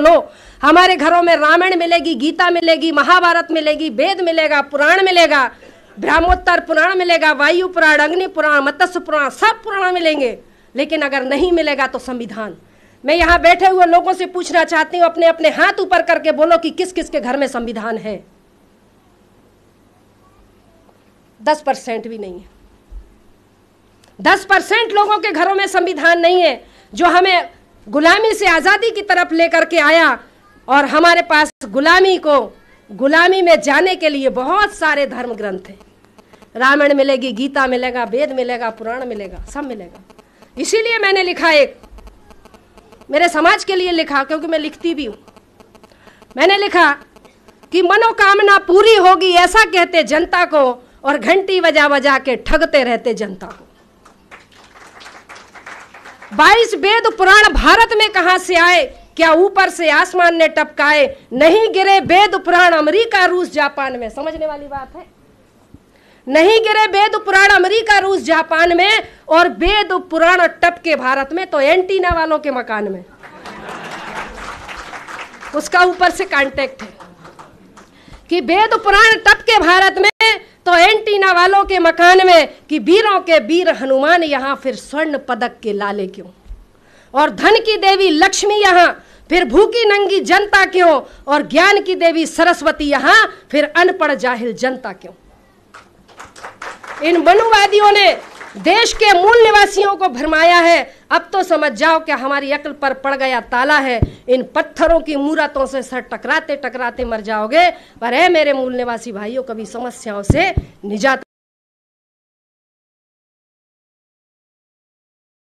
लो हमारे घरों में रामायण मिलेगी गीता मिलेगी महाभारत मिलेगी वेद मिलेगा पुराण मिलेगा ब्रह्मोत्तर पुराण मिलेगा वायु पुराण अग्नि पुराण मत्स्य पुराण सब पुराण मिलेंगे लेकिन अगर नहीं मिलेगा तो संविधान मैं यहाँ बैठे हुए लोगों से पूछना चाहती हूँ अपने अपने हाथ ऊपर करके बोलो कि किस किस के घर में संविधान है दस परसेंट भी नहीं है दस परसेंट लोगों के घरों में संविधान नहीं है जो हमें गुलामी से आज़ादी की तरफ लेकर के आया और हमारे पास गुलामी को गुलामी में जाने के लिए बहुत सारे धर्म ग्रंथ हैं रामायण मिलेगी गीता मिलेगा वेद मिलेगा पुराण मिलेगा सब मिलेगा इसीलिए मैंने लिखा एक मेरे समाज के लिए लिखा क्योंकि मैं लिखती भी हूँ मैंने लिखा कि मनोकामना पूरी होगी ऐसा कहते जनता को और घंटी बजा बजा के ठगते रहते जनता को बाईस वेद पुराण भारत में कहा से आए क्या ऊपर से आसमान ने टपकाए नहीं गिरे वेद पुराण अमरीका रूस जापान में समझने वाली बात है नहीं गिरे वेद पुराण अमरीका रूस जापान में और वेद पुराण टपके भारत में तो एंटीना वालों के मकान में उसका ऊपर से कांटेक्ट है कि वेद पुराण टपके भारत में तो एंटीना वालों के मकान में कि वीरों के वीर हनुमान यहाँ फिर स्वर्ण पदक के लाले क्यों और धन की देवी लक्ष्मी यहाँ फिर भूखी नंगी जनता क्यों और ज्ञान की देवी सरस्वती यहाँ फिर अनपढ़ जाहिल जनता क्यों इन मनुवादियों ने देश के मूल निवासियों को भरमाया है अब तो समझ जाओ कि हमारी अक्ल पर पड़ गया ताला है इन पत्थरों की मूरतों से सर टकराते टकराते मर जाओगे पर है मेरे मूल निवासी भाइयों कभी समस्याओं से निजात